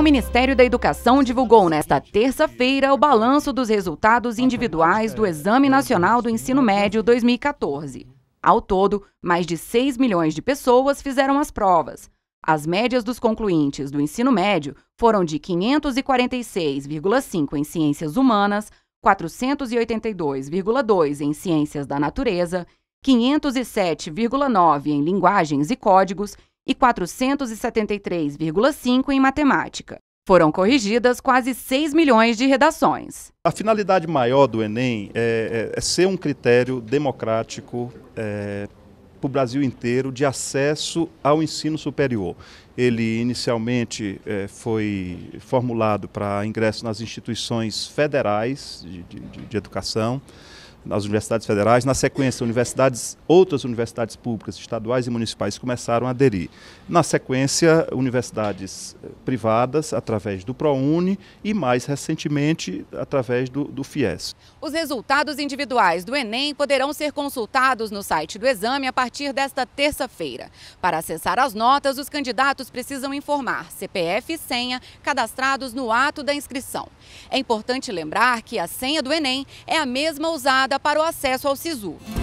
O Ministério da Educação divulgou nesta terça-feira o balanço dos resultados individuais do Exame Nacional do Ensino Médio 2014. Ao todo, mais de 6 milhões de pessoas fizeram as provas. As médias dos concluintes do ensino médio foram de 546,5 em ciências humanas, 482,2 em ciências da natureza, 507,9 em linguagens e códigos e 473,5 em matemática. Foram corrigidas quase 6 milhões de redações. A finalidade maior do Enem é, é, é ser um critério democrático é, para o Brasil inteiro de acesso ao ensino superior. Ele inicialmente é, foi formulado para ingresso nas instituições federais de, de, de educação nas universidades federais. Na sequência, universidades, outras universidades públicas, estaduais e municipais começaram a aderir. Na sequência, universidades eh, privadas, através do ProUni e, mais recentemente, através do, do FIES. Os resultados individuais do Enem poderão ser consultados no site do exame a partir desta terça-feira. Para acessar as notas, os candidatos precisam informar CPF e senha cadastrados no ato da inscrição. É importante lembrar que a senha do Enem é a mesma usada para o acesso ao SISU.